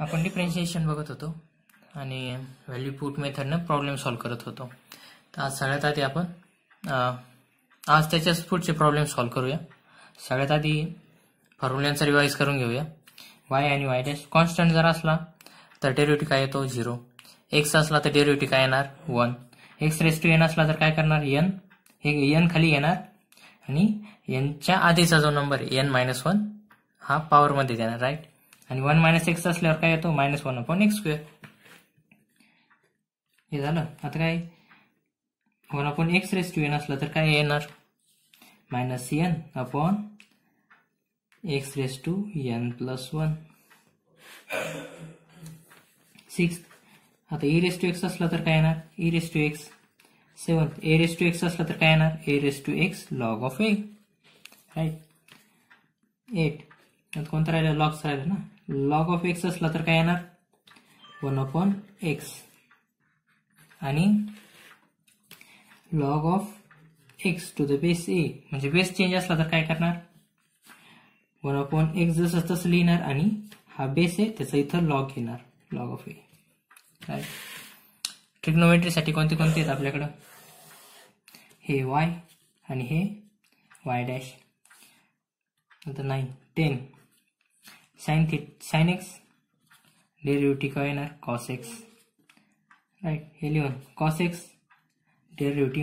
आपण डिफ्रेन्शिएशन बघत होतो आणि व्हॅल्यू पुट मेथडनं प्रॉब्लेम सॉल्व्ह करत होतो तर आज सगळ्यात आधी आपण आज त्याच्याच पुढचे प्रॉब्लेम सॉल्व्ह करूया सगळ्यात आधी फॉर्म्युल्यांचा रिवाईज करून घेऊया वाय आणि वाय डॅश कॉन्स्टंट जर असला तर डेरिव्हेटिव्ह काय येतो झिरो एक्स असला तर डेरिव्हेटिव्ह काय येणार one x raise to n असला तर काय करणार एन हे एन खाली येणार आणि एनच्या आधीचा जो नंबर एन मायनस वन हा पॉवरमध्ये देणार राईट आणि वन मायनस एक्स असल्यावर काय येतो minus one upon x square हे झालं आता काय one upon x raise to n असलं तर काय येणार minus C n upon x raise to n plus one six आता a e raise to x असलं तर काय येणार a e raise to x seven a raise to x असलं तर काय येणार a raise to x log of a right eight कोणता राहिलं लॉग्स राहिलं ना लॉग ऑफ एक्स असला तर काय येणार वन अपॉन एक्स आणि log of x to the base a म्हणजे बेस चेंज असला तर काय करणार वन अपॉन एक्स जसं तसं लिहिणार आणि हा बेस आहे त्याचा इथं लॉग येणार लॉग ऑफ ए काय ट्रिग्नोमेट्रीसाठी कोणते कोणते आहेत आपल्याकडं हे वाय आणि हे वाय डॅश नंतर nine ten sine theta sine x derivative काय येणार कॉस एक्स राईट हे लिहून cos x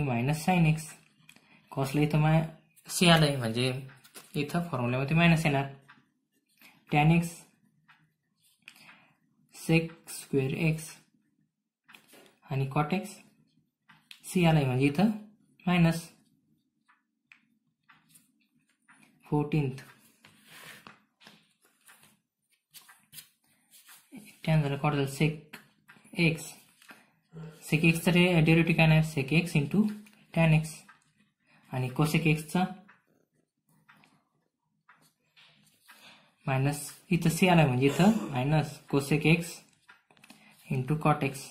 minus sine x कॉसला इथं माय सी म्हणजे इथं फॉर्म्युल्यामध्ये मायनस येणार tan x sec square x आणि कॉट एक्स सी म्हणजे इथं मायनस फोर्टीन्थ टेन झालं कॉट झालं सेक एक्स सेक एक्सचं रे डेरिव्हेटिव्ह काय नाही sec x into tan x आणि कोसेक एक्सचा मायनस इथं सी आला म्हणजे इथं minus cosec x into cot x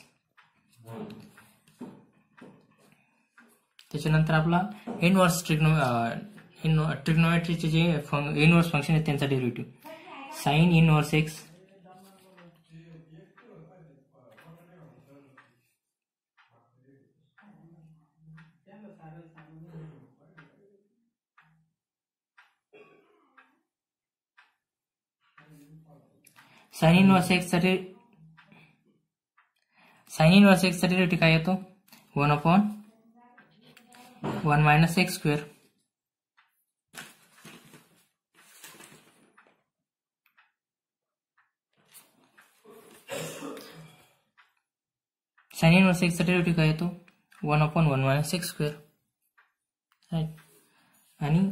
त्याच्यानंतर आपला इनवर्स ट्रिग्नो इन ट्रिग्नोमेट्रीचे जे फं इनवर्स फंक्शन आहेत त्यांचा derivative sine inverse x sine inverse एक्ससाठी साइन इनवर्स एक्सचा डेरिव्हेटिव्ह काय येतो one upon one minus x square sine inverse एक्सचा डेरिव्हेटिव्ह काय येतो one upon one minus x square right आणि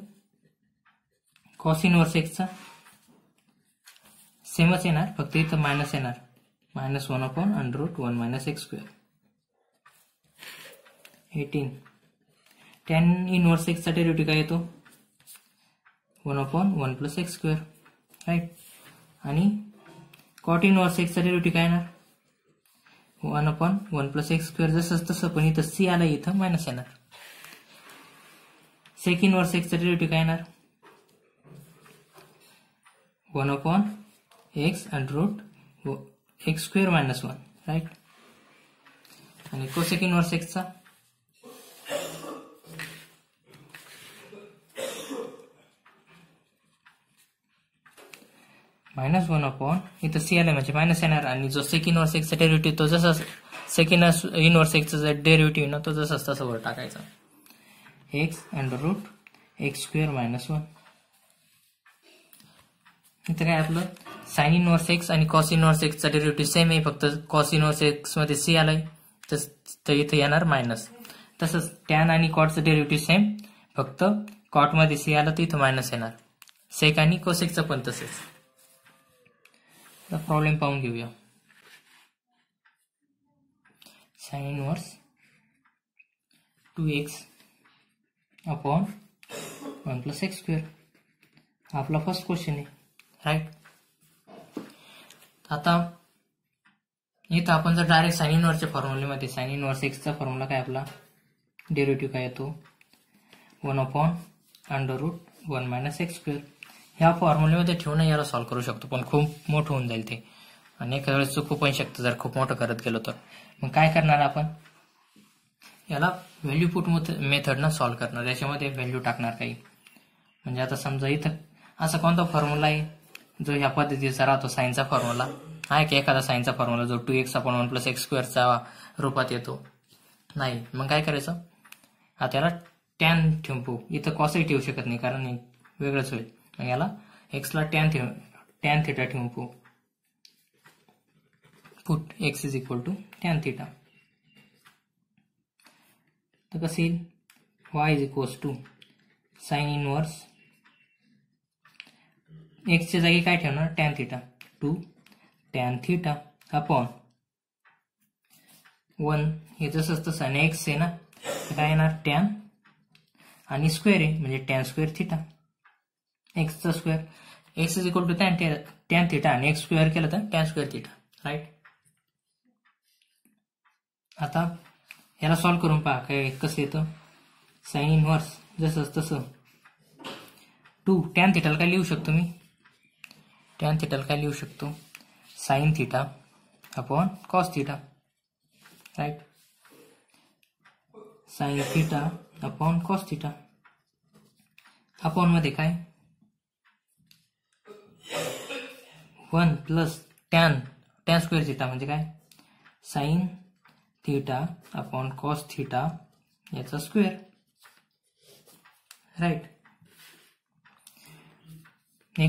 कॉस इनवर्स एक्सचा सेमच येणार फक्त इथं मायनस येणार minus one upon under root one minus x square eighteen tan inverse एक्सचा डेरिव्हेटिव्ह काय येतो one upon one plus x square right आणि कॉट इनवर्स एक्सचा डेरिव्हेटिव्ह काय येणार one upon one plus x square जसं तसं पण इथं सी आला इथं मायनस येणार सेक वर्स एक्सचा डेरिव्हेटिव्ह काय येणार वन अपॉन म्हणजे x and root x square minus 1 right आणि कोसेक इनवर्स एक्सचा मायनस वन अपॉन इथं सी एल म्हणजे मायनस येणार आणि जो सेकंड वर्स एक्सचा डेरिव्हेटिव्ह तो जसा सेकंड इनवर्स एक्सचा जो डेरिव्हेटिव्ह ना तो जसाच तसा वर टाकायचा x and root x square minus one इथे काय आपलं साईन इनवर्स एक्स आणि कॉस इनवर्स एक्सचा डेरिव्हेटिव्ह सेम आहे फक्त कॉस इनवर्स मध्ये सी आलाय तस तर इथं येणार मायनस तसंच टॅन आणि कॉटचं डेरिव्हेटिव्ह सेम फक्त कॉट मध्ये सी आलं तर इथं मायनस येणार सेक आणि कोसेकचं पण तसेच प्रॉब्लेम पाहून घेऊया sine inverse two x upon one plus x square आपला फर्स्ट क्वेश्चन आहे राईट आता इथं आपण जर डायरेक्ट साईन इनवरच्या फॉर्म्युलेमध्ये साईन इनवर्स एक्सचा फॉर्म्युला काय आपला डेरिव्हेटिव्ह काय येतो one upon under root one minus x square ह्या फॉर्म्युलेमध्ये ठेवून याला सॉल्व करू शकतो पण खूप मोठं होऊन जाईल ते आणि एखाद्या वेळेस चुकू पण शकतं जर खूप मोठं करत गेलो तर मग काय करणार आपण याला व्हॅल्यू पुट मेथडनं सॉल्व्ह करणार याच्यामध्ये व्हॅल्यू टाकणार काही म्हणजे आता समजा इथं असा कोणता फॉर्म्युला आहे जो ह्या पद्धतीचा राहतो साईनचा फॉर्म्युला आहे का एखादा साईनचा फॉर्म्युला जो टू एक्स आपण वन प्लस एक्स स्क्वेअरचा रूपात येतो नाही मग काय करायचं आता याला टॅन ठेवू इथं कॉसही ठेवू शकत नाही कारण वेगळंच होईल मग याला एक्सला टॅन ठेव टॅन थिटा ठेवून put x is equal to tan theta तर कसं येईल y is equals to sine inverse एक्सच्या जागी काय ठेवणार tan theta two tan theta upon one हे जसंच तसं आणि एक्स आहे ना काय येणार टॅन आणि स्क्वेअर आहे म्हणजे टॅन स्क्वेअर थिटा एक्सचा square x is equal to tan tan theta आणि एक्स स्क्वेअर केलं तर टॅन स्क्वेअर थिटा राईट आता याला सॉल्व्ह करून पहा काय कसं येतं साईन इनव्हर्स जसंच तसं टू टेन थिटाला काय लिहू शकतो मी टॅन थिटाला काय लिहू शकतो sine theta upon cos theta right sine theta upon cos theta upon मध्ये काय one plus tan tan square theta म्हणजे काय sine theta upon cos theta याचा स्क्वेअर राईट हे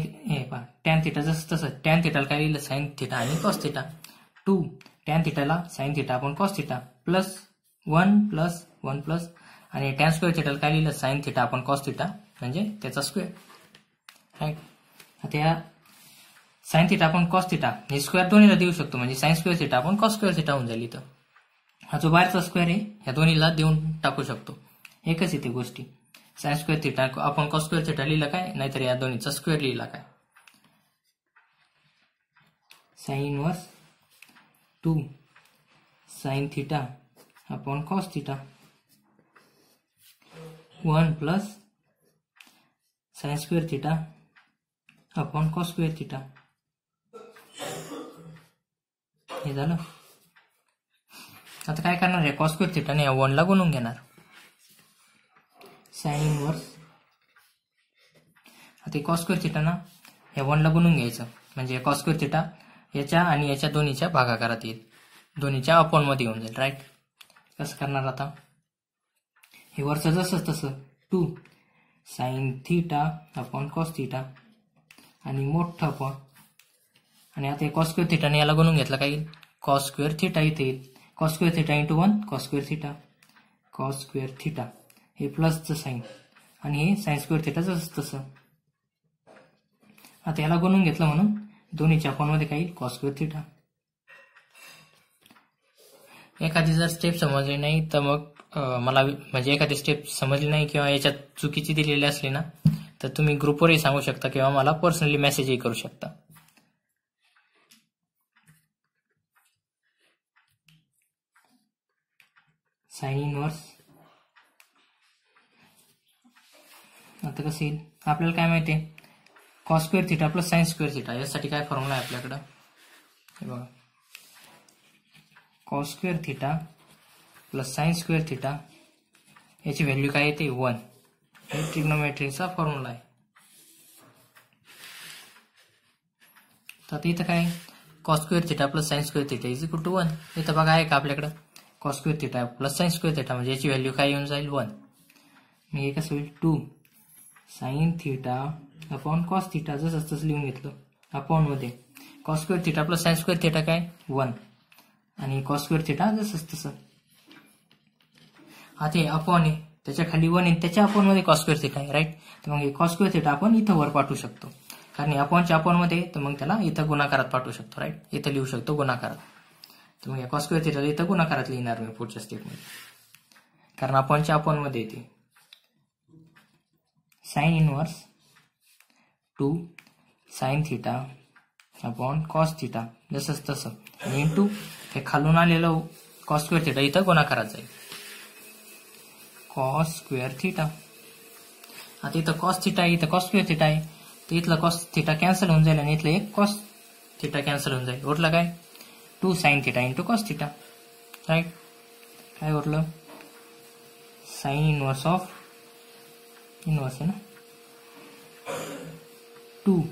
पहा टॅन थिटा जसं तसं टॅन थिटाला काय लिहिलं साईन थिटा आणि कॉस थिटा टू टॅन थिटाला साईन थिटा आपण cos theta plus one plus one plus आणि टॅन स्क्वेअर थिटाला काय लिहिलं साईन थिटा आपण कॉस थिटा म्हणजे त्याचा स्क्वेअर राईट आता या साईन थिटा आपण कॉस थिटा हे स्क्वेअर दोन्हीला देऊ शकतो म्हणजे साईन स्क्वेअर थिटा आपण कॉस स्क्वेअर थिटा होऊन जाईल इथं हा जो बाहेरचा स्क्वेअर आहे ह्या दोन्हीला देऊन टाकू शकतो एकच इथे गोष्टी साय स्क्वेअर थिटा आपण कॉस स्क्वेअर थिटा लिहिला काय नाहीतर या दोन्हीचा स्क्वेअर लिहिला काय sine verse two sine theta upon cos theta one plus sine square theta upon cos square theta हे झालं आता काय करणार आहे कॉस स्क्वेअर थिटाने या वनला गुणून घेणार साइन इनवर्स आता स्क्वेअर थिटा ना ह्या वनला बनवून घ्यायचं म्हणजे स्क्वेअर थिटा याच्या आणि याच्या दोन्हीच्या भागाकारात येईल दोन्हीच्या मध्ये येऊन जाईल राईट कसं करणार आता हे वरच जसं तसं two sine theta upon cos theta आणि मोठं अपॉन आणि आता हे थिटाने याला बनवून घेतला काय येईल स्क्वेअर थिटा इथे येईल cos square theta into one cos square theta square theta हे प्लसचं साईन आणि हे साईन स्क्वेअर थिटा जसं तसं आता याला गुणून घेतलं म्हणून दोन्हीच्या मध्ये काही स्क्वेअर थिटा एखादी जर स्टेप समजली नाही तर मग मला म्हणजे एखादी स्टेप समजली नाही किंवा याच्यात चुकीची दिलेली असली ना तर तुम्ही ग्रुपवरही सांगू शकता किंवा मला पर्सनली मेसेजही करू शकता साईन वर्स आता कसं येईल आपल्याला काय माहिती आहे cos square theta plus science square theta यासाठी काय फॉर्म्युला आहे आपल्याकडं बघा cos square theta plus science square theta याची व्हॅल्यू काय येते वन हे ट्रिग्नोमॅट्रीचा फॉर्म्युला आहे तर आता इथं काय cos square square theta plus science square theta is equal to one इथं बघा आहे का आपल्याकडं cos square theta plus science square theta म्हणजे याची व्हॅल्यू काय येऊन जाईल वन मग हे कसं होईल two sine theta upon cos theta जसं तसं लिहून घेतलं अपॉनमध्ये cos square theta plus sine square theta काय वन आणि कॉस स्क्वेअर थिटा जसंच तसं आता ते अपॉन आहे त्याच्या खाली वन आहे त्याच्या अपॉनमध्ये कॉस स्क्वेअर थिटा आहे राईट तर मग हे कॉस स्क्वेअर थिटा आपण इथं वर पाठवू शकतो कारण हे अपॉनच्या अपॉनमध्ये तर मग त्याला इथं गुणाकारात पाठवू शकतो राईट इथं लिहू शकतो गुणाकारात तर मग या कॉस स्क्वेअर इथं गुणाकारात लिहिणार मी पुढच्या स्टेपमध्ये कारण अपॉनच्या अपॉनमध्ये येते sine inverse two sine theta upon cos theta जसंच तसं आणि इंटू हे खालून आलेलं कॉस स्क्वेअर थिटा इथं गुणाकारात जाईल कॉस स्क्वेअर थिटा आता इथं कॉस थिटा आहे इथं कॉस स्क्वेअर थिटा आहे तर इथलं कॉस थिटा कॅन्सल होऊन जाईल आणि इथलं एक कॉस थिटा कॅन्सल होऊन जाईल उरलं काय two sine theta two cos theta right काय उरलं साईन इनवर्स ऑफ इनवर्स है ना टू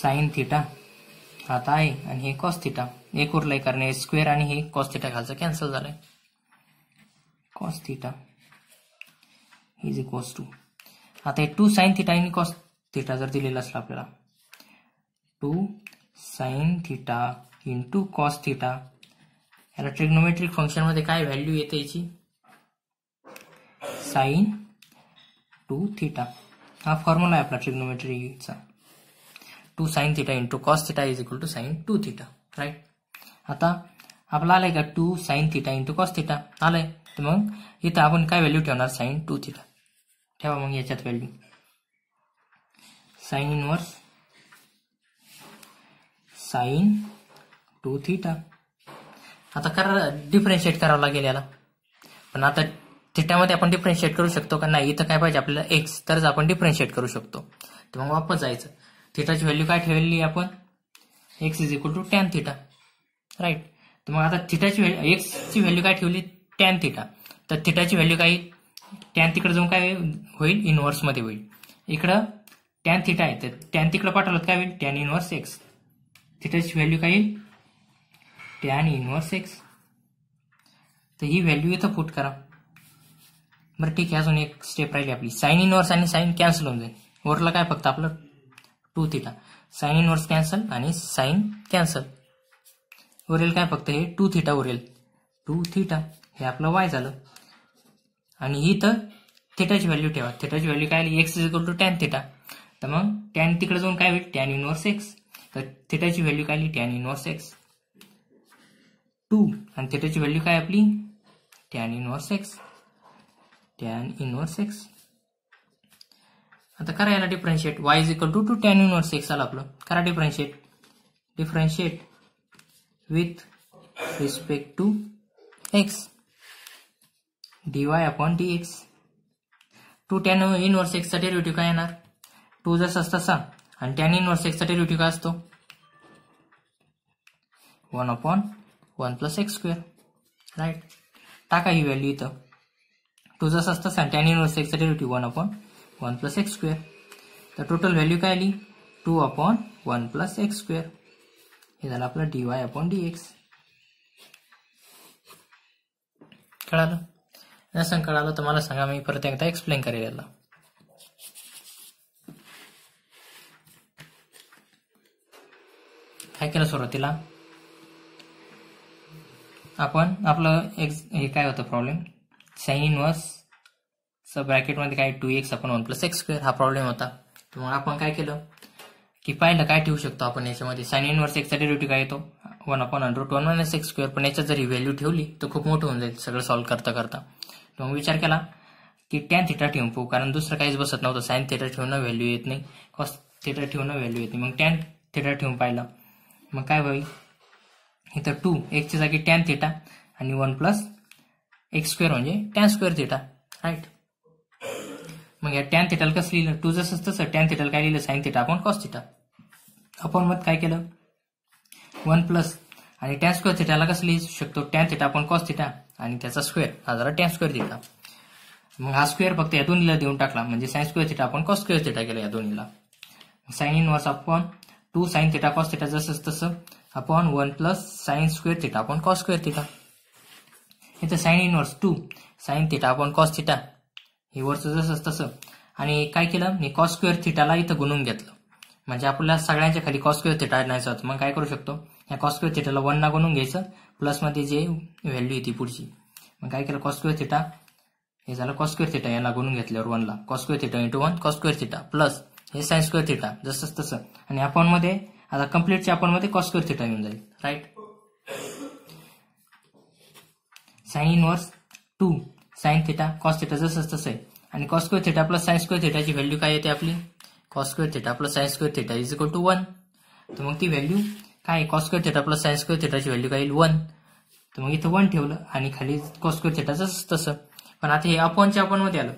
साईन थिटा आता आहे आणि हे कॉस थीटा एक उरलंय कारण स्क्वेअर आणि हे कॉस थिटा खालचं कॅन्सल झालंय cos theta is equals to आता हे टू साईन थिटा आणि कॉस थीटा जर दिलेला असला आपल्याला two sine theta in two cos theta याला ट्रिग्नोमेट्रिक मध्ये काय व्हॅल्यू येते याची साईन टू थिटा हा फॉर्म्युला आहे आपला ट्रिग्नोमेट्रीचा two sine theta two cos theta is equal to sine two theta right आता आपला आलाय का two sine theta two cos theta आलाय तर मग इथं आपण काय व्हॅल्यू ठेवणार साईन टू थिटा ठेवा मग याच्यात value sine inverse sine two theta आता खरं डिफरेन्शिएट करावं लागेल याला पण आता थिटामध्ये आपण डिफरेन्शिएट करू शकतो का नाही इथं काय पाहिजे आपल्याला एक्स तरच आपण डिफरेन्शिएट करू शकतो तर मग वापस जायचं थिटाची व्हॅल्यू काय ठेवली आपण x is equal to tan theta right तर मग आता थिटाची व्हॅल्यू एक्सची व्हॅल्यू काय ठेवली टेन थिटा तर थिटाची व्हॅल्यू काय टेन तिकडे जाऊन काय होईल मध्ये होईल इकडं टेन थिटा आहे तर टेन तिकडे पाठवलं काय होईल टेन इनव्हर्स एक्स थिटाची व्हॅल्यू काय येईल टॅन इन्व्हर्स एक्स तर ही व्हॅल्यू इथं पुट करा बरं ठीक आहे अजून एक स्टेप राहिली आपली साईन इनवर्स आणि साईन कॅन्सल होऊन जाईल वरला काय फक्त आपलं two theta sine inverse cancel आणि साईन कॅन्सल उरेल काय फक्त हे टू थिटा उरेल टू थिटा हे आपलं वाय झालं आणि ही तर थिटाची व्हॅल्यू ठेवा थिटाची व्हॅल्यू काय आली x is equal to tan theta तर मग टॅन तिकडे जाऊन काय होईल टॅन इनवर्स एक्स तर थिटाची व्हॅल्यू काय आली टॅन इनवर्स एक्स टू आणि थेटाची व्हॅल्यू काय आपली tan inverse x tan inverse x आता करा याला differentiate y is equal to two tan inverse x आला आपलं करा differentiate differentiate with respect to x d y upon d x two tan inverse एक्सचा डेरिव्हेटिव्ह काय येणार टू जसा तसा आणि टॅन इनव्हर्स एक्सचा डेरिव्हेटिव्ह काय असतो one upon one plus x square right टाका ही व्हॅल्यू इथं टू जसं असतं सन युनिवर्स एक्स एक्सचा one upon one plus x square तर टोटल व्हॅल्यू काय आली two upon one plus x square हे झालं आपलं d y upon d x कळालं सांग कळालं तर मला सांगा मी परत एकदा एक्सप्लेन करेल याला काय केलं सुरुवातीला आपण आपलं एक्स हे काय होतं प्रॉब्लेम साईन इनवर्सचं ब्रॅकेटमध्ये काय टू एक्स आपण वन प्लस एक्स स्क्वेअर हा प्रॉब्लेम होता तर मग आपण काय केलं की पाहिलं काय ठेवू शकतो आपण याच्यामध्ये साईन इन एक्सचा डेरिव्हेटिव्ह काय येतो वन आपण hundred one minus x square पण याच्यात जरी व्हॅल्यू ठेवली तर खूप मोठं होऊन जाईल सगळं सॉल्व्ह करता करता तर मग विचार केला की टॅन थिटा ठेवून पाहू कारण दुसरं काहीच बसत नव्हतं साईन थिटा ठेवणं व्हॅल्यू येत नाही कॉस थिटा ठेवणं व्हॅल्यू येत नाही मग टॅन थिटा ठेवून पाहिलं मग काय होईल इथं टू एक्सच्या जागी टेन थेटा आणि वन प्लस एक्स स्क्वेअर म्हणजे टॅन स्क्वेअर थेटा राईट मग या टॅन थेटाला कसं लिहिलं टू जसं तसं टॅन थेटाला काय लिहिलं साईन थेटा आपण कॉस थेटा आपण मग काय केलं वन प्लस आणि टॅन स्क्वेअर थेटाला कसं लिहू शकतो टेन थेटा आपण कॉस थेटा आणि त्याचा स्क्वेअर हा जरा टॅन स्क्वेअर थेटा मग हा स्क्वेअर फक्त या दोन्हीला देऊन टाकला म्हणजे साईन स्क्वेअर थेटा आपण कॉस स्क्वेअर थेटा केला या दोन्हीला साईन वर्स आपण two sine theta cos theta जसं तसं upon one plus sine square theta upon cos square theta इथं sine inverse two sine theta upon cos theta हे वरचं जसंच तसं आणि काय केलं मी कॉस स्क्वेअर थिटाला इथं गुणून घेतलं म्हणजे आपल्याला सगळ्यांच्या खाली कॉस स्क्वेअर थिटा नाही मग काय करू शकतो या कॉस स्क्वेअर थिटाला वन ना गुणून घ्यायचं प्लसमध्ये जे व्हॅल्यू होती पुढची मग काय केलं कॉस स्क्वेअर थिटा हे झालं कॉस स्क्वेअर थिटा याला गुणून घेतल्यावर वनला cos square theta into one cos square theta plus हे साईन स्क्वेअर थिटा जसंच तसं आणि अपॉनमध्ये आता कम्प्लीटच्या मध्ये कॉस स्क्वेअर थिटा येऊन जाईल right sine inverse two sine theta cos theta जसं तसं आहे आणि cos square theta plus sine square थिटाची व्हॅल्यू काय येते आपली cos square theta plus sine square theta is equal to one तर मग ती व्हॅल्यू काय cos square theta plus sine square थिटाची व्हॅल्यू काय येईल वन तर मग इथं वन ठेवलं आणि खाली कॉस स्क्वेअर थिटा जसं तसं पण आता हे अपॉनच्या अपॉनमध्ये आलं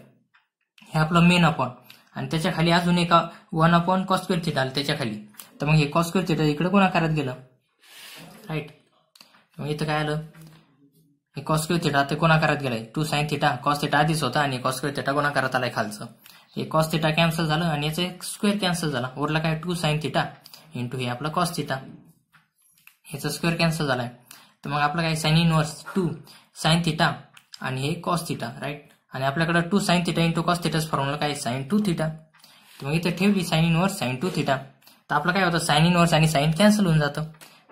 हे आपलं मेन अपॉन आणि त्याच्या खाली अजून एक one upon cos square theta आलं त्याच्या खाली तर मग हे कॉस स्क्वेअर इकडे गुणाकारात गेलं राईट मग इथं काय आलं हे कॉस थिटा ते गुणाकारात गेलाय two sine theta cos theta आधीच होता आणि कॉस स्क्वेअर थिटा गुणाकारात आलाय खालचं हे कॉस थिटा कॅन्सल झालं आणि याचं स्क्वेअर कॅन्सल झाला उरला काय टू साईन थिटा इंटू हे आपलं कॉस थिटा ह्याचं स्क्वेअर कॅन्सल झालाय तर मग आपलं काय sine inverse two sine theta आणि हे कॉस थिटा राईट आणि आपल्याकडे two sine theta into cos थिटाच फॉर्म्युला काय साईन टू थिटा मग इथं ठेवली sine inverse sine two theta तर आपलं काय होतं साईन इनवर्स आणि साईन कॅन्सल होऊन जातं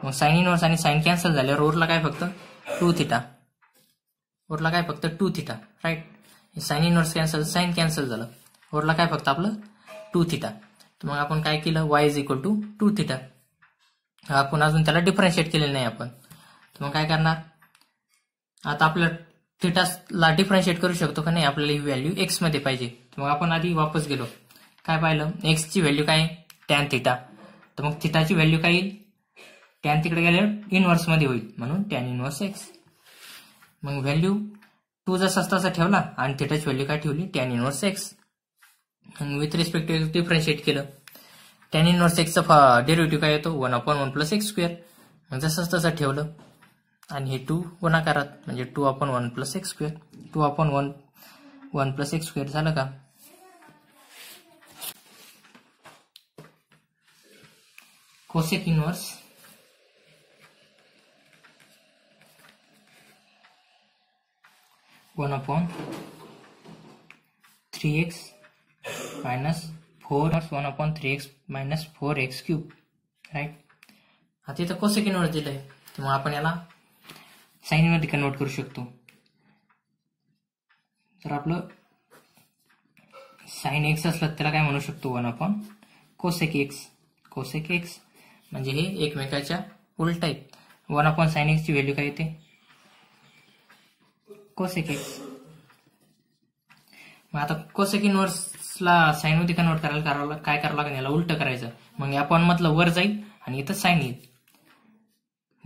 मग साईन वर्स आणि साईन कॅन्सल झाल्यावर ओरला काय फक्त टू थिटा ओरला काय फक्त two theta right sine inverse cancel sine cancel झालं ओरला काय फक्त आपलं टू थिटा तर मग आपण काय केलं y is equal to two theta आपण अजून त्याला डिफरन्शिएट केलेलं नाही आपण तर मग काय करणार आता आपलं थिटाला डिफरन्शिएट करू शकतो का नाही आपल्याला ही व्हॅल्यू एक्समध्ये पाहिजे मग आपण आधी वापस गेलो काय पाहिलं एक्सची व्हॅल्यू काय टॅन थिटा तर मग थिटाची व्हॅल्यू काय येईल टॅन तिकडे गेल्यावर मध्ये होईल म्हणून टॅन इनव्हर्स एक्स मग व्हॅल्यू टू जसा असा ठेवला आणि थिटाची व्हॅल्यू काय ठेवली टॅन इनव्हर्स एक्स मग विथ रिस्पेक्ट टू डिफरन्शिएट केलं टॅन इनव्हर्स एक्सचा डेरिव्हेटिव्ह काय येतो one upon one plus x square मग जसंच तसं ठेवलं आणि हे टू गुणाकारात म्हणजे two upon one plus x square two upon one one plus x square झालं का cosec inverse one upon three x minus four one upon three x minus four x cube right आता इथं cosec inverse दिलं आहे तर मग आपण याला साईनमध्ये कन्वर्ट करू शकतो तर आपलं साईन एक्स असलं त्याला काय म्हणू शकतो one upon cosec x cosec x म्हणजे हे एकमेकाच्या उलट आहेत वन अपॉन साईन एक्सची व्हॅल्यू काय येते कोसेक एक्स मग आता कोसेक इनवर्सला साईन मध्ये कन्वर्ट करायला करावं काय करावं लागेल याला उलट करायचं मग या मधलं वर जाईल आणि इथं साईन येईल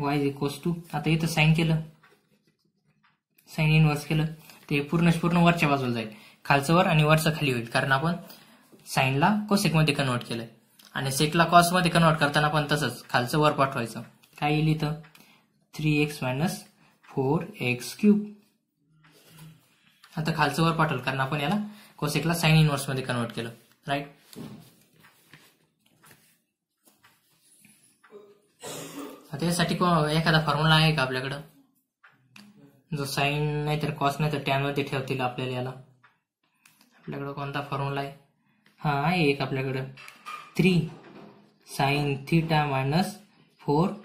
वाय कोस टू आता इथं साईन केलं साईन इनवर्स केलं ते पूर्ण पूर्ण वरच्या बाजूला जाईल खालचं वर आणि वरचं खाली होईल कारण आपण साईनला मध्ये कन्वर्ट केलं आणि सेकला कॉस मध्ये कन्वर्ट करताना पण तसंच खालचं वर पाठवायचं काय येईल इथं three x minus four x cube आता खालचं वर पाठवलं कारण आपण याला कोसेकला साईन इनवर्स मध्ये कन्वर्ट केलं राईट त्यासाठी एखादा फॉर्म्युला आहे का आपल्याकडं जो साईन नाही तर कॉस नाही तर टॅनमध्ये ठेवतील आपल्याला याला आपल्याकडं कोणता फॉर्म्युला आहे हा आहे एक आपल्याकडं three sine theta minus four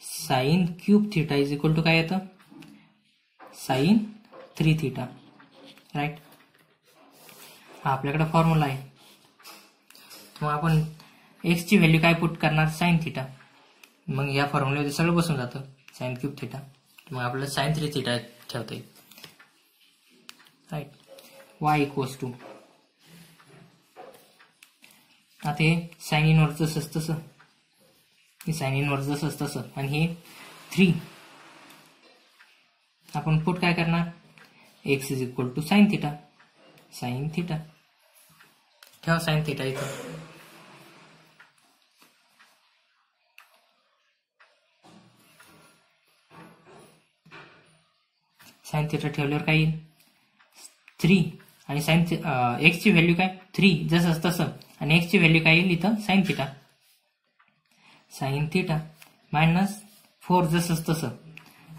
sine cube theta is equal to काय येतं साईन थ्री थिटा राईट हा आपल्याकडे फॉर्म्युला आहे मग आपण एक्सची व्हॅल्यू काय पुट करणार साईन थिटा मग या फॉर्म्युलामध्ये सगळं बसून जातं साईन क्यूब थीटा मग आपल्याला साईन थ्री थिटा ठेवता येईल राईट वाय इक्वल्स टू आता हे साईन इनवर जसंच तसं हे साईन इनवर जसंच तसं आणि हे थ्री आपण पुट काय करणार x is equal to sine theta sine theta ठेवा साईन थिटा इथं साईन थिटा ठेवल्यावर काय येईल थ्री आणि साईन एक्सची व्हॅल्यू काय थ्री जसं तसं आणि एक्सची व्हॅल्यू काय येईल इथं sine theta sine theta minus four जसं तसं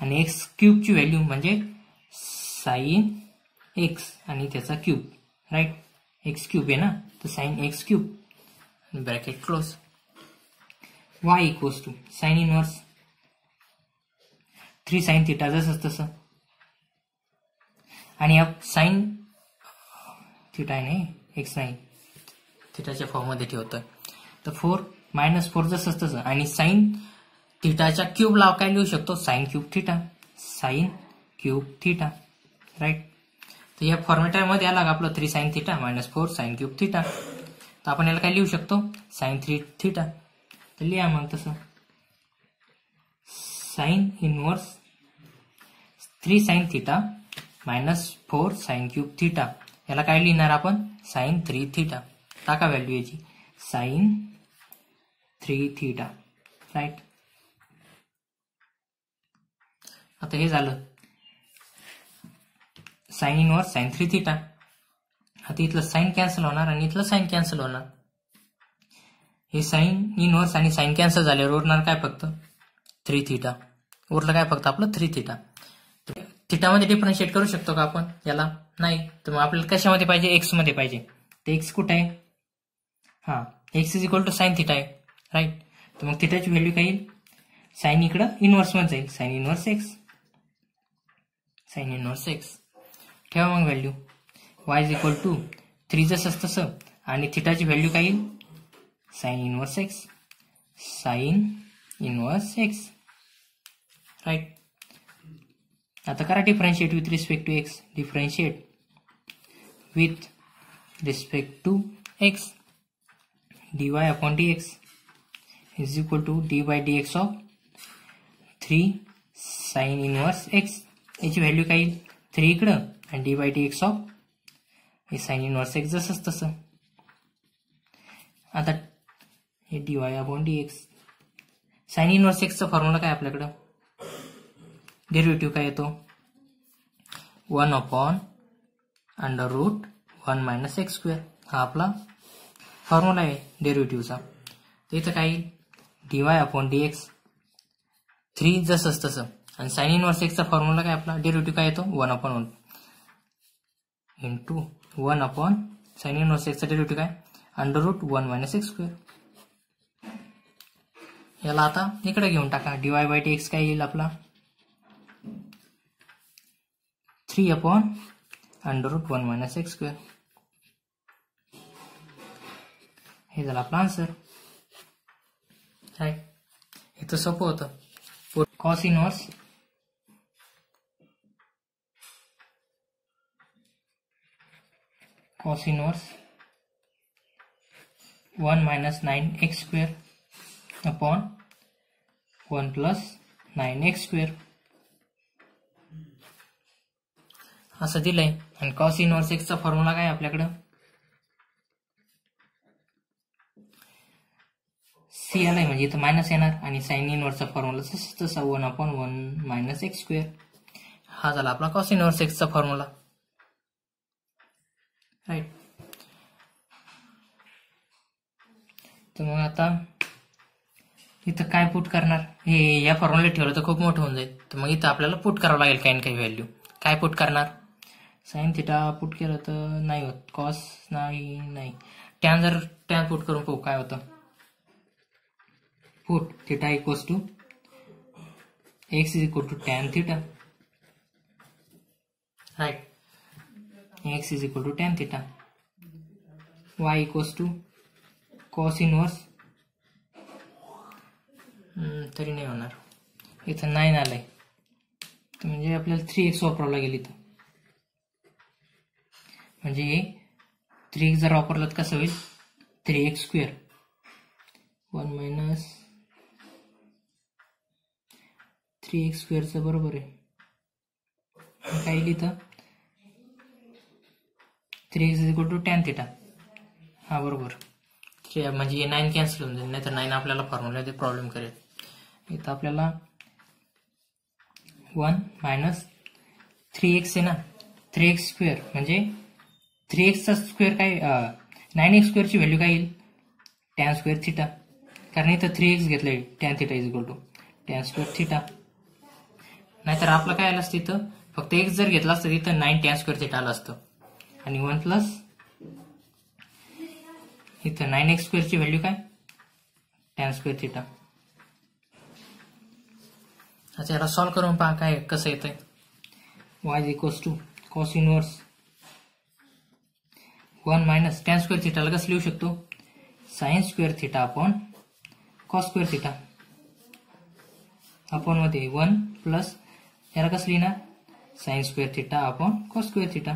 आणि एक्स क्यूबची व्हॅल्यू म्हणजे साईन एक्स आणि त्याचा क्यूब राईट एक्स क्यूब आहे ना तर sine x cube bracket close y एक two sine inverse three sine theta जसं तसं आणि अप साईन थिटा नाही एक्स नाही थिटाच्या फॉर्ममध्ये ठेवतोय तर फोर मायनस फोर जसं तसं आणि साईन थिटाच्या क्यूबला काय लिहू शकतो sine cube theta sine cube theta right तर या फॉर्मॅटामध्ये आला आपलं three sine theta minus four sine cube theta तर आपण याला काय लिहू शकतो साईन थ्री थिटा तर लिहा मग तसं sine inverse three sine theta minus four sine cube theta याला काय लिहिणार आपण साईन थ्री थिटा ताका व्हॅल्यू जी साईन थ्री थिटा राईट आता हे झालं sine inverse sine three theta आता इथलं साईन कॅन्सल होणार आणि इथलं साईन कॅन्सल होणार हे साईन इनवर्स आणि साईन कॅन्सल झाल्यावर उरणार काय फक्त थ्री थीटा उरलं काय फक्त आपलं थ्री थिटा थिटामध्ये डिफरन्शिएट करू शकतो का आपण याला नाही तर मग आपल्याला कशामध्ये पाहिजे मध्ये पाहिजे ते एक्स कुठे आहे हां x is equal to sine theta आहे राईट तर मग थिटाची व्हॅल्यू काय येईल साईन इकडं इनव्हर्समध्ये जाईल sine inverse x sine inverse x ठेवा मग value y is equal to three असत तसं आणि थिटाची व्हॅल्यू काय येईल sine inverse x sine inverse x right आता करा differentiate with respect to x differentiate with respect to x d y upon d x is equal to d by d x of three sine inverse x याची value काय three इकडं आणि d by d x of हे sine inverse x जसंच तसं आता हे d y upon d x sine inverse एक्सचा फॉर्म्युला काय आपल्याकडं डेरिव्हेटिव्ह काय येतो one upon under root one minus x square हा आपला फॉर्म्युला आहे डेरिव्हेटिव्हचा तर इथं काय d y upon d x three जसं तसं आणि साईन इन वर्स एक्सचा फॉर्म्युला काय आपला डेरिव्हेटिव्ह काय येतो one upon one into one upon sine inverse एक्सचा डेरिव्हेटिव्ह काय under root one minus x square याला आता इकडे घेऊन टाका d y by d x काय येईल आपला three upon under root one minus x square हे झालं आपला आन्सर काय हे तर सोपं होतं cos inverse cos inverse one minus nine x square upon one plus nine x square असं दिलंय आणि कॉस इनवर्स एक्सचा फॉर्म्युला काय आपल्याकडं सी आलाय म्हणजे इथं मायनस येणार आणि साईन इनवर्सचा फॉर्म्युला तसंच तसा one upon one minus x square हा झाला आपला कॉस इनवर्स एक्सचा फॉर्म्युला राईट तर मग आता इथं काय पुट करणार हे या फॉर्म्युला ठेवलं तर खूप मोठं होऊन जाईल तर मग इथं आपल्याला पुट करावं लागेल काही काही व्हॅल्यू काय पुट करणार साईन थिटा पुट केलं तर नाही होत कॉस नाही नाही टॅन जर टॅन पुट करून पाहू काय होतं put theta equals to x is equal to tan theta right x is equal to tan theta y equals to cos inverse तरी नहीं होणार इथं नाईन आलं म्हणजे आपल्याला थ्री एक्स वापरावं लागेल इथं म्हणजे थ्री एक्स जर वापरलात कसं होईल three x square one minus three x स्क्वेअरचं बरोबर आहे काय लिहितं three x is equal to tan theta हा बरोबर म्हणजे हे नाईन कॅन्सल होऊन जाईल नाही तर नाईन आपल्याला फॉर्म्युला ते प्रॉब्लेम करेल इथं आपल्याला वन मायनस थ्री एक्स आहे ना थ्री एक्स स्क्वेअर म्हणजे थ्री एक्सचा स्क्वेअर काय नाईन एक्स स्क्वेअरची व्हॅल्यू काय येईल टॅन स्क्वेअर थिटा कारण इथं थ्री एक्स घेतलं आहे tan theta is equal to tan square theta नाहीतर आपलं काय आलं असतं इथं फक्त एक जर घेतला असतं तिथं नाईन टॅन स्क्वेअर थीट आलं असतं आणि वन प्लस इथं नाईन एक्स स्क्वेअरची व्हॅल्यू काय टॅन स्क्वेअर थिटा अच्छा याला सॉल्व्ह करून पहा काय कसं येतंय y equals to cos inverse one minus tan square थिटाला कसं लिहू शकतो sines square theta upon cos square theta मध्ये वन प्लस याला कसं लिहिणार साईन स्क्वेअर थिटा आपण cos square theta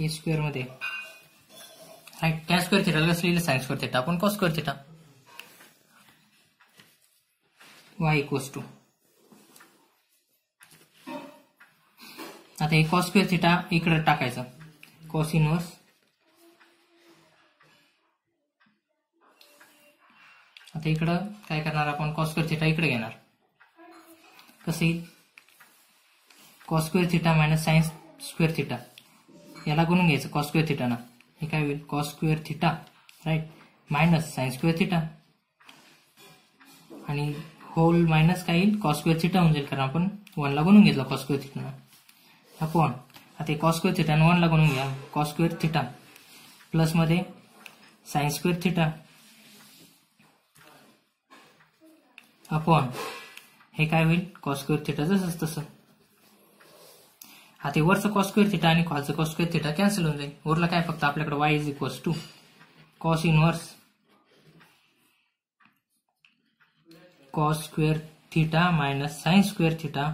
a square मध्ये राईट टॅन स्क्वेअर थिटाला कसं लिहिलं साईन स्क्वेअर थिटा आपण cos square theta y equals to आता हे कॉस स्क्वेअर थिटा इकडे टाकायचं कॉस इनवर्स आता इकडं काय करणार आपण कॉस स्क्वेअर थिटा इकडे घेणार कसे cos square theta minus science square theta याला गुणून घ्यायचं कॉस स्क्वेअर ना हे काय होईल cos square theta right minus science square theta आणि होल मायनस काय येईल कॉस स्क्वेअर थिटा होऊन जाईल कारण आपण वनला गुणून घेतला कॉस स्क्वेअर थिटाना आपण आता कॉस स्क्वेअर थिटा आणि वनला गुणून घ्या कॉस स्क्वेअर थिटा प्लसमध्ये सायन्स स्क्वेअर थिटा अपॉन हे काय होईल कॉस्क्युअर थिटा जसं तसं आता ते वरचं कॉस्क्युअर थिटा आणि खालचं कॉस्क्युअर थिटा कॅन्सल होऊन जाईल उरला काय फक्त आपल्याकडे y is equals to cos inverse cos square theta minus science square theta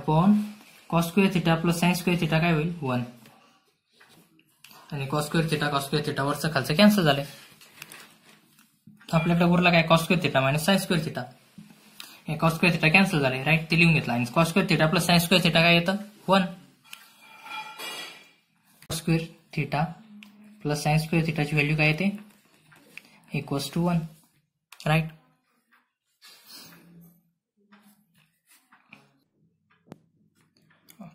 upon cos square theta plus science square theta काय होईल वन आणि कॉस्क्वेअर थिटा कॉस्क्वेअर थिटा वरचं खालचं कॅन्सल झालं आपल्याकडे उरला काय cos square theta minus science square theta cos square theta cancel झाले राईट ते लिहून घेतला आणि cos square theta plus sine square theta काय येतं one square theta plus science square थिटाची व्हॅल्यू काय येते equals to one right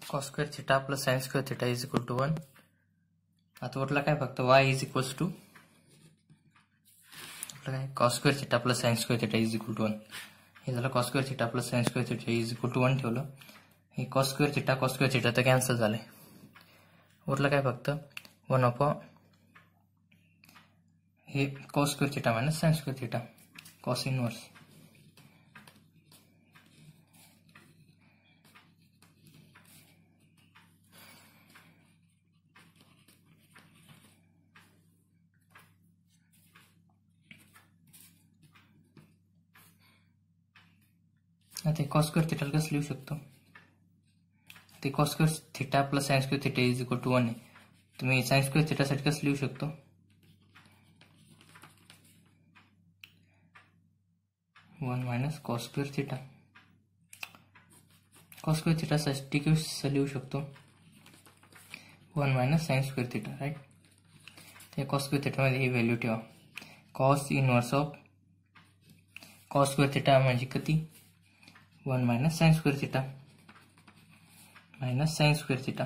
cos square theta plus science square theta is equal to one आता उठला काय फक्त y is equals to cos square theta plus science square theta is equal to one हे झालं square theta plus sine square theta is equal to one ठेवलं हे square theta cos square theta तर cancel झालं उरलं काय फक्त वन ऑफ हे square theta minus sine square theta cos inverse आता कॉस्क्युअर थिटाला कसं लिहू शकतो ते cos square theta plus sine square theta is equal to one आहे तुम्ही सायन्सक्युअर थिटासाठी कसं लिहू शकतो one minus cos square theta cos square थिटासाठी कसं लिहू शकतो one minus sine square theta right ते कॉस्क्युअर थिटामध्ये ही व्हॅल्यू ठेवा cos inverse of cos square theta म्हणजे किती one minus sine square theta minus sine square theta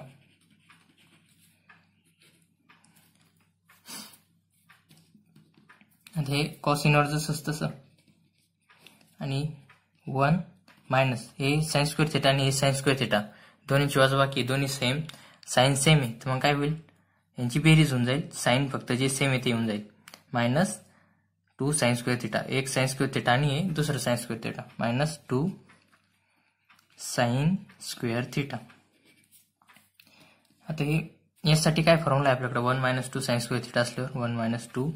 आता हे कॉस इनवर्जच असतं तसं आणि वन मायनस हे सायन्स स्क्वेअर थिटा आणि हे सायन्स स्क्वेअर थिटा दोन्हीची बाकी दोन्ही सेम साइन सेम आहे तर मग काय होईल यांची बेरीज होऊन जाईल साईन फक्त जे सेम आहे ते येऊन जाईल minus two sine square theta एक सायन्स स्क्वेअर थिटा आणि दुसरं sine square theta minus two sine square theta आता हे यासाठी काय फॉर्म्युला आहे आपल्याकडे one minus two sine square theta असल्यावर one minus two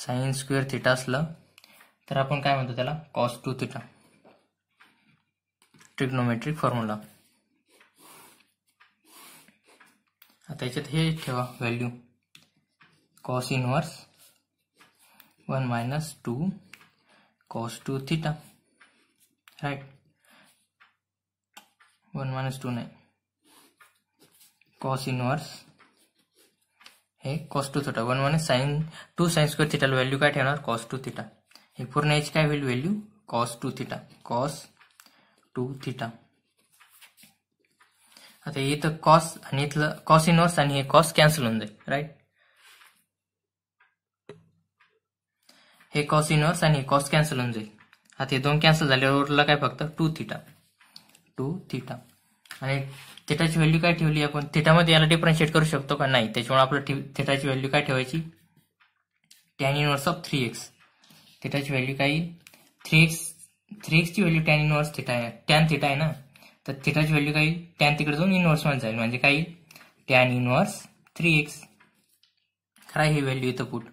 sine square theta असलं तर आपण काय म्हणतो त्याला cos two theta trigonometric formula आता याच्यात हे ठेवा value cos inverse one minus two cos two theta right one minus to नाही कॉस इनवर्स हे cos two theta one minus sine two sine square थिटाला व्हॅल्यू काय ठेवणार कॉस टू थिटा हे पूर्ण याची काय होईल value cos two theta cos two theta आता इथं कॉस आणि इथलं कॉस इनवर्स आणि हे कॉस कॅन्सल होऊन जाईल राईट हे कॉस इनवर्स आणि कॉस कॅन्सल होऊन जाईल आता हे दोन कॅन्सल झाले उरला काय फक्त टू थिटा टू थीटा आणि थिटाची व्हॅल्यू काय ठेवली आपण थेटामध्ये याला डिफरन्शिएट करू शकतो का नाही त्याच्यामुळे आपलं थेटाची व्हॅल्यू काय ठेवायची tan inverse of three x थिटाची व्हॅल्यू काय थ्री एक्स थ्री एक्सची व्हॅल्यू टेन इनवर्स थेटा आहे टेन थेटा आहे ना तर थिटाची व्हॅल्यू काय टॅन तिकडे जाऊन मध्ये जाईल म्हणजे काही टॅन इनवर्स थ्री एक्स काय ही व्हॅल्यू इथं पुट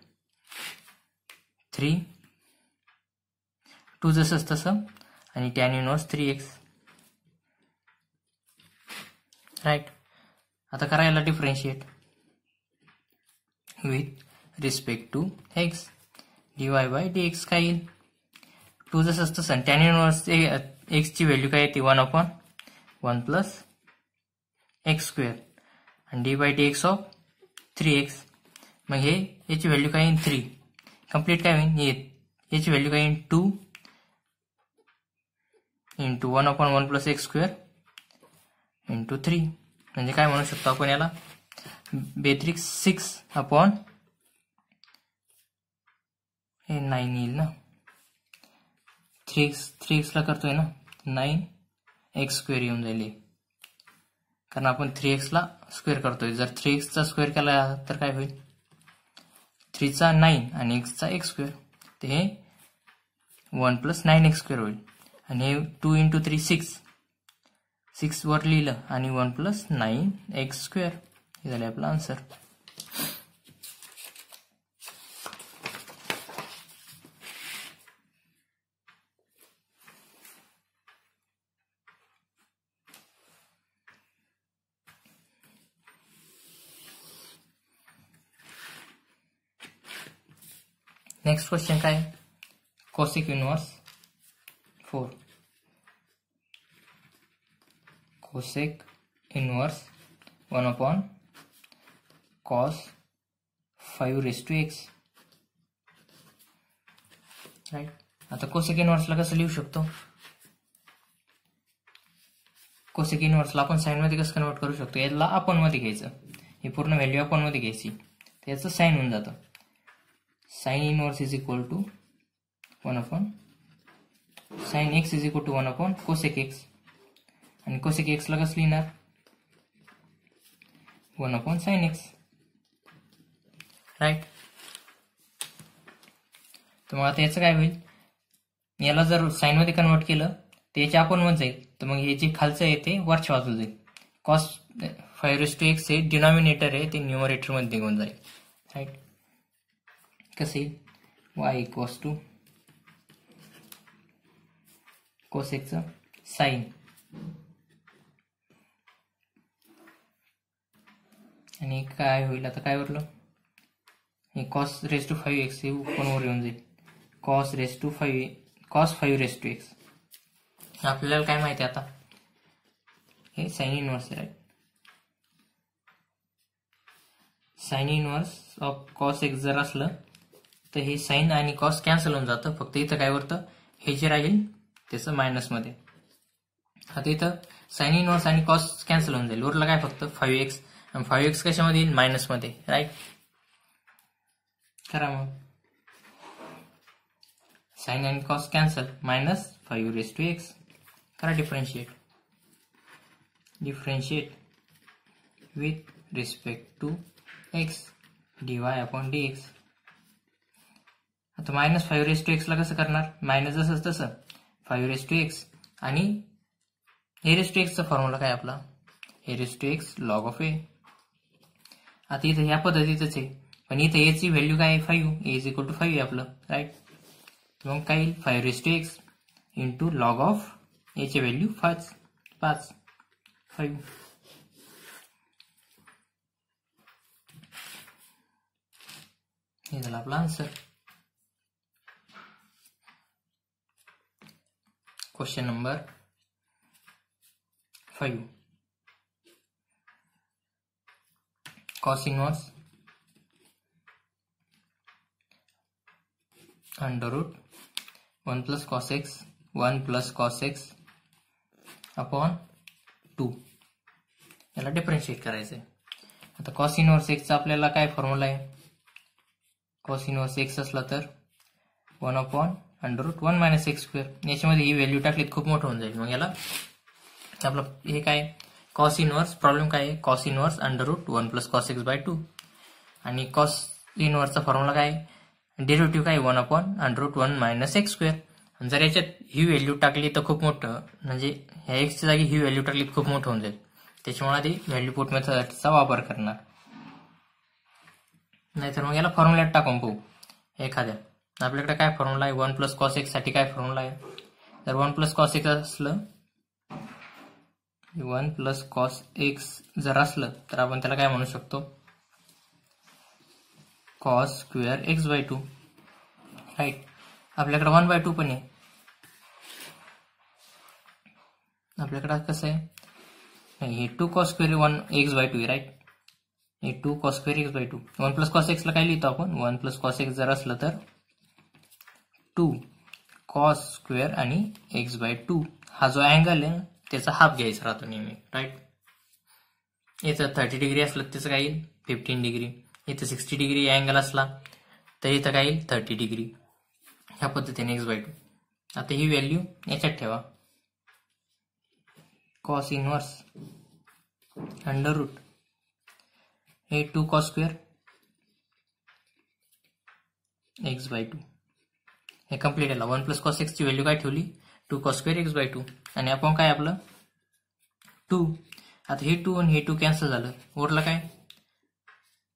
थ्री टू जसं तसं आणि tan inverse three x right आता करायला differentiate with respect to x dy by d x काय येईल टू जसं असतं सन टॅन इनवर्स एक्सची व्हॅल्यू काय ती one upon one plus x square आणि d by d x of three x मग हे याची व्हॅल्यू काय येईल थ्री कम्प्लीट काय होईल हे याची व्हॅल्यू काय येईल two into one upon one plus x square into three म्हणजे काय म्हणू शकतो आपण याला बेत्रिक सिक्स अपॉन हे नाईन येईल ना थ्री एक्स थ्री एक्सला करतोय ना नाईन एक्स स्क्वेअर येऊन जाईल कारण आपण थ्री एक्सला स्क्वेअर करतोय जर थ्री एक्सचा स्क्वेअर केला तर काय होईल थ्रीचा नाईन आणि एक्सचा एक्स स्क्वेअर ते हे one plus nine x square होईल आणि हे two into three six six वर लिहिलं आणि one plus nine x square हे झाले आपलं आन्सर नेक्स्ट क्वेश्चन काय cosec inverse four cosec inverse 1 upon cos 5 raise to x right आता कोसेक इनव्हर्सला कसं लिहू शकतो कोसेक इनव्हर्सला आपण साईनमध्ये कसं कन्वर्ट करू शकतो याला आपण मध्ये घ्यायचं ही पूर्ण व्हॅल्यू आपण मध्ये घ्यायची तर याचं साईन होऊन जातं sine inverse is equal to one upon sine x is equal to one upon cosec x आणि कोसेक एक्सला कसं लिहिणार one upon sine x right तर मग आता याचं काय होईल याला जर साईन मध्ये कन्वर्ट केलं तर याच्या अपॉनमध्ये जाईल तर मग हे जे खालचं आहे ते वरच्या बाजूला जाईल cos five raise to x हे डिनॉमिनेटर आहे ते न्युमरेटरमध्ये घेऊन जाईल राईट कसं कसे y cos two cos x sine आणि काय होईल आता काय उरलं हे cos raise to five x हे वर येऊन जाईल cos raise to five cos five raise to x आपल्याला काय माहिती आता हे sine inverse right sine inverse of cos x जर असलं तर हे साईन आणि कॉस कॅन्सल होऊन जातं फक्त इथं काय होतं हे जे राहील त्याचं मायनसमध्ये आता इथं साईन इनव्हर्स आणि कॉस कॅन्सल होऊन जाईल उरलं काय फक्त फाईव्ह एक्स आणि फाईव्ह एक्स कशामध्ये येईल मायनसमध्ये राईट करा मग sine and cos cancel minus five raise to x करा differentiate differentiate with respect to x d y upon d x आता मायनस फाईव्ह रेस टू एक्सला कसं करणार मायनस जसं तसं फाईव्ह रेस टू एक्स आणि ए रेस टू एक्सचा formula काय आपला a raise to x log of a आता इथं ह्या पद्धतीतच आहे पण इथं एची व्हॅल्यू काय five a is equal to five आपलं राईट मग काय येईल five raise to x into log of a एची व्हॅल्यू फाच पाच फाईव्ह हे झाला आपला answer question number five cos inverse under root 1 plus cos x 1 plus cos x upon two याला डिफरेंशिएट करायचं आहे आता कॉस x चा आपल्याला काय फॉर्म्युला आहे कॉस इनवर्स एक्स असला तर one upon under root one minus x square याच्यामध्ये ही व्हॅल्यू टाकली खूप मोठं होऊन जाईल मग याला आपलं हे काय कॉस इनवर्स प्रॉब्लेम काय आहे cos inverse under root one plus cos x by two आणि कॉस इनवर्सचा फॉर्म्युला काय आहे डेरिव्हेटिव्ह काय one upon under root one minus x square जर याच्यात ही व्हॅल्यू टाकली तर खूप मोठं म्हणजे ह्या एक्सच्या जागी ही व्हॅल्यू टाकली तर खूप मोठं होऊन जाईल त्याच्यामुळे आधी व्हॅल्यू पोट मेथडचा वापर करणार नाहीतर मग याला फॉर्म्युल्यात टाकून पाहू एखाद्या आपल्याकडे काय फॉर्म्युला आहे वन प्लस कॉस साठी काय फॉर्म्युला आहे जर वन प्लस कॉस एक्स असलं वन प्लस कॉस एक्स जर असलं तर आपण त्याला काय म्हणू शकतो cos square x by two right आपल्याकडे वन बाय टू पण आहे आपल्याकडे कसं आहे हे two cos square one x by two right हे two cos square x by two one plus cos एक्सला काय लिहितो आपण वन प्लस कॉस एक्स जर असलं तर टू कॉस स्क्वेअर आणि एक्स बाय टू हा जो अँगल आहे त्याचा हाफ घ्यायचा राहतो नेहमी राईट इथं थर्टी डिग्री असलं त्याचं काय येईल फिफ्टीन डिग्री इथं सिक्स्टी डिग्री अँगल असला तर इथं काय येईल थर्टी डिग्री ह्या पद्धतीने एक्स बाय टू आता ही व्हॅल्यू याच्यात ठेवा कॉस इनवर्स अंडर रूट हे two cos square x by two हे कम्प्लीट आला वन प्लस कॉस एक्सची व्हॅल्यू काय ठेवली two cos square x by two आणि अपॉन काय आपलं टू आता हे टू आणि हे टू कॅन्सल झालं उरलं काय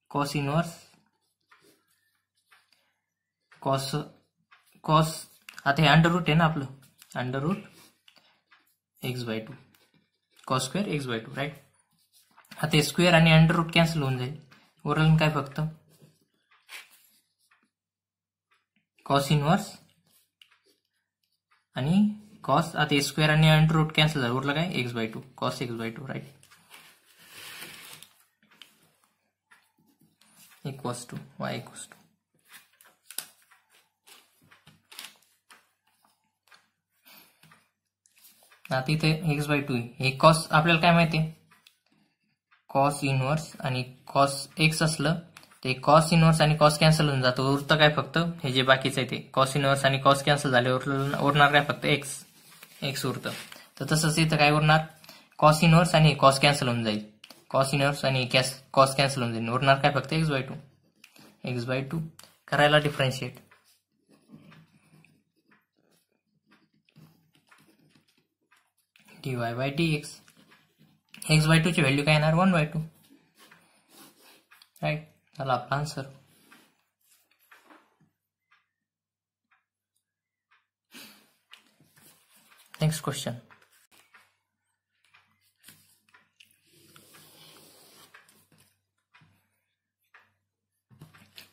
कॉस इनवर्स कॉस कॉस आता हे अंडर रूट आहे ना आपलं under root x by two cos square x by two right आता हे स्क्वेअर आणि अंडर रूट कॅन्सल होऊन जाईल उरलं काय फक्त कॉस इनवर्स आणि कॉस आता स्क्वेअर आणि अंडर रूट कॅन्सल झालं उरलं काय x by two cos x by two right equals to y equals to आता इथे एक्स बाय टू हे कॉस आपल्याला काय माहिती कॉस इनवर्स आणि कॉस एक्स असलं ते कॉस इनवर्स आणि कॉस कॅन्सल होऊन जातो उरतं काय फक्त हे जे बाकीचं आहे ते कॉस इनवर्स आणि कॉस कॅन्सल झाले उरणार काय फक्त एक्स एक्स उरतं तर तसंच इथं काय उरणार कॉस इनवर्स आणि कॉस कॅन्सल होऊन जाईल कॉस इनवर्स आणि कॉस कॅन्सल होऊन जाईल उरणार काय फक्त x by two x by two करायला differentiate d y by d x x by two ची व्हॅल्यू काय येणार वन बाय टू राईट झाला आपला answer next question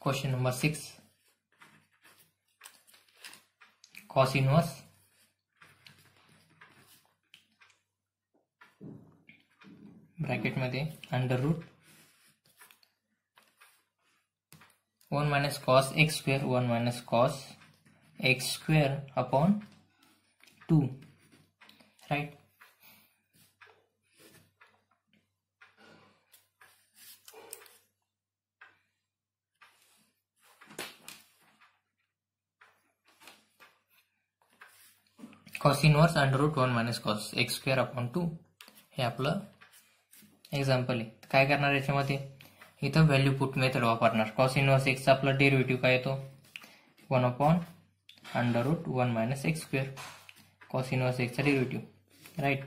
question. Question number 6. Cos inverse ब्रॅकेटमध्ये under root one minus cos x square one minus cos x square upon to right cos inverse under root one minus cos x square upon two हे आपलं example आहे काय करणार याच्यामध्ये इथं value put method वापरणार cos inverse x आपला derivative काय येतो one upon under root one minus x square cos inverse एक्सचा डेरिव्हेटिव्ह राईट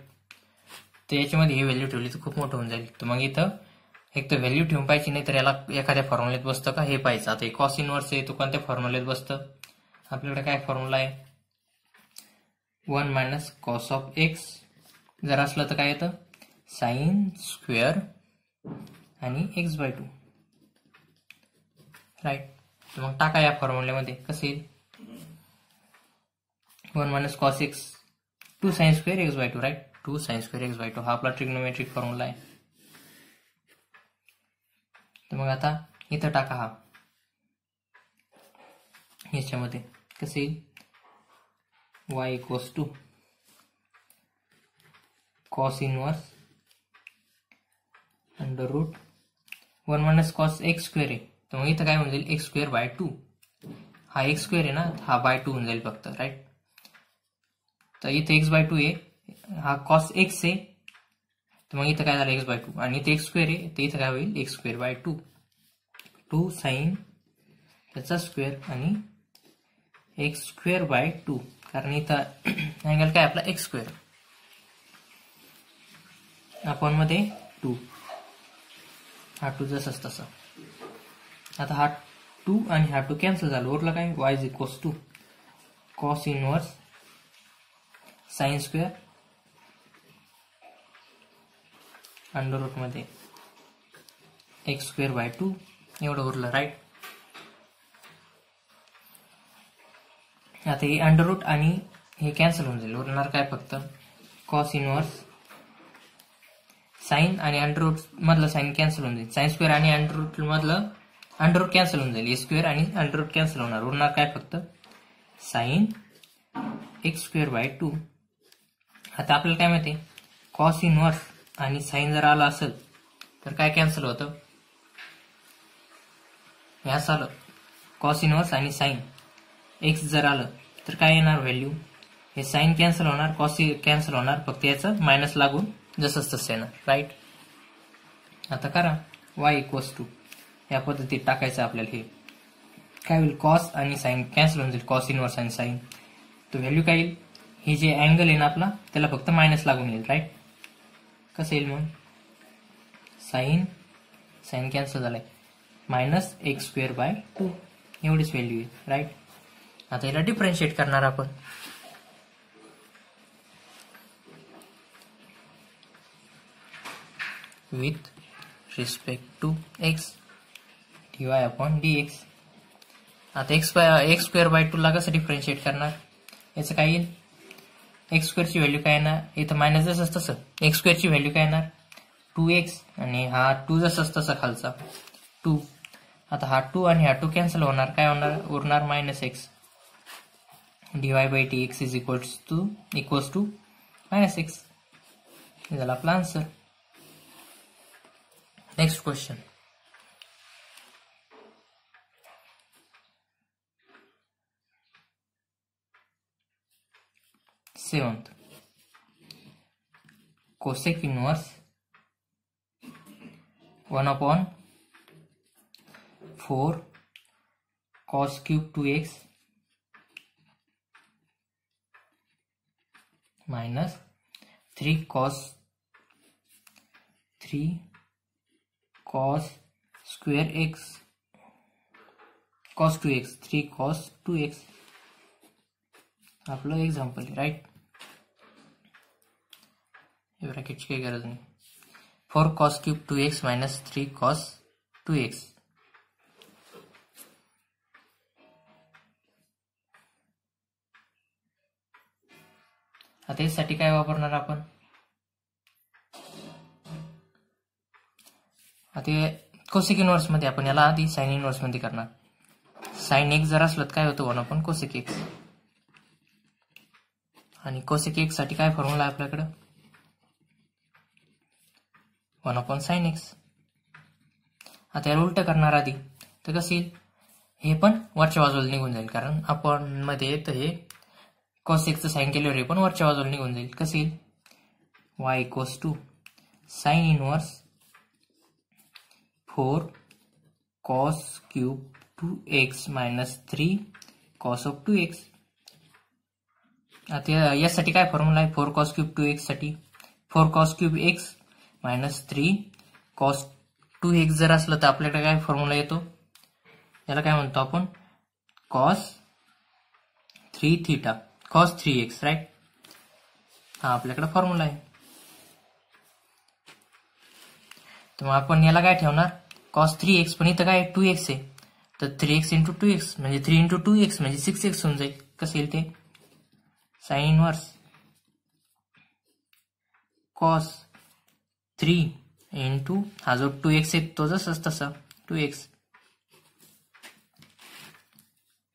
तर याच्यामध्ये हे व्हॅल्यू ठेवली तर खूप मोठं होऊन जाईल तर मग इथं एक तर व्हॅल्यू ठेवून पाहिजे नाही तर याला एखाद्या फॉर्म्युलेत बसतं का हे पाहिजे आता कॉस इनवर्स आहे तो कोणत्या फॉर्म्युलेत बसतं आपल्याकडे काय फॉर्म्युला आहे one minus cos of x जर असलं तर काय येतं साईन स्क्वेअर आणि एक्स बाय टू राईट तर मग टाका या फॉर्म्युलेमध्ये कसं येईल one minus cos x two sine square x by two right two sine square x by two हा आपला ट्रिग्नोमेट्रिक फॉर्मला आहे तर मग आता इथं टाका हा याच्यामध्ये कसे येईल y equals to cos inverse under root one minus cos x square आहे तर मग इथं काय होऊन एक्स स्क्वेअर बाय टू हा एक्स स्क्वेअर आहे ना हा बाय टू होऊन जाईल फक्त राईट तर इथे एक्स बाय टू आहे हा कॉस एक्स आहे तर मग इथं काय झालं एक्स बाय टू आणि इथे एक्स स्क्वेअर आहे तर इथं काय होईल x square by two two sine त्याचा स्क्वेअर आणि एक्स स्क्वेअर बाय टू कारण इथं अँगल काय आपला एक्स स्क्वेअर आपण मध्ये टू हा टू जसं तसा आता हा टू आणि हा टू कॅन्सल झाला उरला काय y is equals to cos inverse sine square under मध्ये एक्स स्क्वेअर बाय टू एवढं उरलं राईट आता हे अंडर रूट आणि हे कॅन्सल होऊन जाईल उरणार काय फक्त कॉस इनवर्स साईन आणि रूट मधलं साईन कॅन्सल होऊन जाईल साईन स्क्वेअर आणि अंडररूट मधलं रूट कॅन्सल होऊन जाईल ए स्क्वेअर आणि अंडररूट कॅन्सल होणार उरणार काय फक्त sine x square by two आता आपल्याला काय माहिती कॉस इनव्हर्स आणि साईन जर आला असेल तर काय कॅन्सल होतं ह्याच आलं कॉस इनव्हर्स आणि साईन एक्स जर आलं तर काय येणार व्हॅल्यू हे साईन कॅन्सल होणार कॉस कॅन्सल होणार फक्त याचं मायनस लागून जसंच तसं येणार राईट आता करा वाय इक्वल्स टू या पद्धतीत टाकायचं आपल्याला हे काय होईल कॉस आणि साईन कॅन्सल होऊन जाईल कॉस इनव्हर्स आणि साईन तो व्हॅल्यू काय येईल हे जे अँगल आहे ना आपला त्याला फक्त मायनस लागून येईल राईट कसं येईल म्हणून साईन साईन कॅन्सल झालाय minus x square by two एवढीच व्हॅल्यू येईल राईट आता याला डिफरन्शिएट करणार आपण with respect to x d y upon d x आता x x square by two ला कसं डिफरन्शिएट करणार याचं काय येईल एक्स स्क्वेअरची व्हॅल्यू काय येणार इथं मायनस जसं तसं एक्स स्क्वेअरची व्हॅल्यू काय येणार टू एक्स आणि हा टू जसं सर खालचा टू आता हा टू आणि हा टू कॅन्सल होणार काय होणार उरणार minus x dy by d x is equals to equals to minus x झाला आपला answer next question seventh cosec inverse one upon four cos cube two x minus three cos three cos square x cos two x three cos two x आप लोग example right या काही गरज नाही four cos cube two x minus three cos two x आता यासाठी काय वापरणार आपण आता कोसिक इनवर्स मध्ये आपण याला आधी साइन इनवर्स मध्ये करणार साईन एक्स जर असलं तर काय होतं वन आपण कोसिक एक्स आणि कोसिक एक्स साठी काय फॉर्म्युला आहे आपल्याकडं वन अपॉन साईन एक्स आता याला उलट करणार आधी तर कसं येईल हे पण वरच्या बाजूला निघून जाईल कारण आपण मध्ये तर हे कॉस एक्सचं साईन केल्यावर हे पण वरच्या बाजूला निघून जाईल कसं येईल y equals two sine inverse four cos cube two x minus three cos of two x आता यासाठी काय फॉर्म्युला आहे फोर कॉस क्यूब टू एक्ससाठी four cos cube x minus three cos two x जर असलं तर आपल्याकडे काय फॉर्म्युला येतो याला काय म्हणतो आपण cos three theta cos three x right हा आपल्याकडे फॉर्म्युला आहे तर मग आपण याला काय ठेवणार कॉस थ्री एक्स पण इथं काय टू एक्स आहे तर three x into two x म्हणजे थ्री इंटू टू एक्स म्हणजे सिक्स एक्स होऊन जाईल कसं येईल ते sine inverse cos three in two हा जो टू एक्स आहे तो जस तसा टू एक्स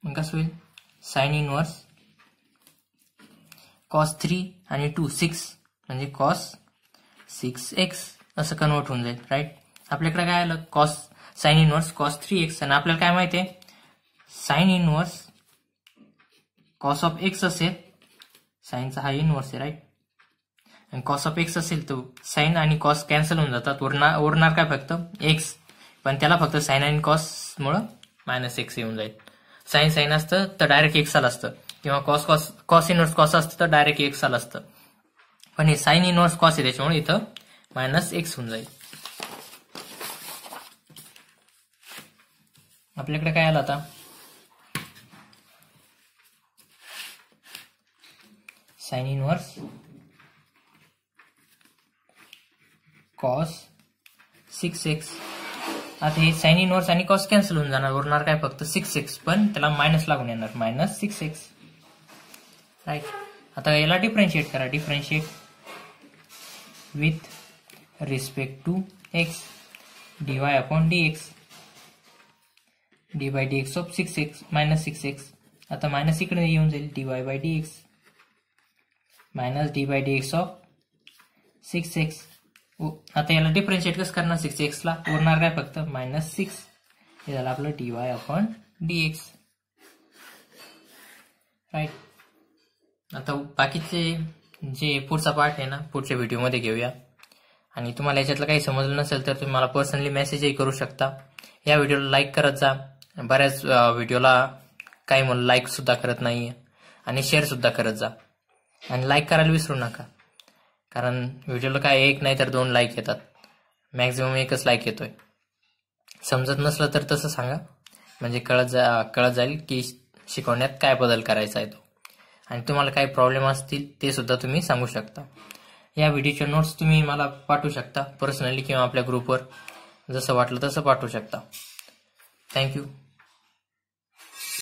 मग कसं होईल साईन इनवर्स कॉस थ्री आणि टू सिक्स म्हणजे कॉस सिक्स एक्स असं कन्वर्ट होऊन जाईल राईट आपल्याकडे काय आलं cos sine inverse cos three x आणि आपल्याला काय माहिती आहे sine inverse cos of x असेल साईनचा हा इनवर्स आहे राईट आणि कॉस ऑफ एक्स असेल तर साईन आणि कॉस कॅन्सल होऊन जातात उरणार उरणार काय फक्त एक्स पण त्याला फक्त साईन आणि कॉसमुळं मायनस एक्स येऊन जाईल साईन साईन असतं तर डायरेक्ट एक्स आलं असतं किंवा cos cos cos inverse cos असतं तर डायरेक्ट एक्स आलं असतं पण हे साईन इनवर्स कॉस आहे त्याच्यामुळे इथं मायनस एक्स होऊन जाईल आपल्याकडे काय आलं आता sine inverse cos six x आता हे साईन इनवर्स आणि कॉस कॅन्सल होऊन जाणार उरणार काय फक्त सिक्स एक्स पण त्याला मायनस लागून येणार मायनस सिक्स एक्स राईट आता याला डिफरन्शिएट करा differentiate with respect to x d y upon d x d by d x of six x minus six x आता मायनस इकडे येऊन जाईल d y by d x minus d by d x of six x आता याला differentiate कसं करणार six एक्सला उरणार काय फक्त मायनस सिक्स हे झालं आपलं d y upon d x right आता बाकीचे जे पुढचा पार्ट आहे ना पुढच्या व्हिडिओमध्ये घेऊया आणि तुम्हाला याच्यातलं काही समजलं नसेल तर तुम्ही मला पर्सनली मेसेजही करू शकता या व्हिडिओला लाईक करत जा बऱ्याच व्हिडिओला काही लाईक सुद्धा करत नाही आणि शेअर सुद्धा करत जा आणि लाईक करायला विसरू नका कारण व्हिडिओला काय एक नाही तर दोन लाईक येतात मॅक्झिमम एकच लाईक येतोय समजत नसलं तर तसं सांगा म्हणजे कळत जा कळत जाईल की शिकवण्यात काय बदल करायचा आहे तो आणि तुम्हाला काही प्रॉब्लेम असतील ते सुद्धा तुम्ही सांगू शकता या व्हिडिओचे नोट्स तुम्ही मला पाठवू शकता पर्सनली किंवा आपल्या ग्रुपवर जसं वाटलं तसं पाठवू शकता थँक्यू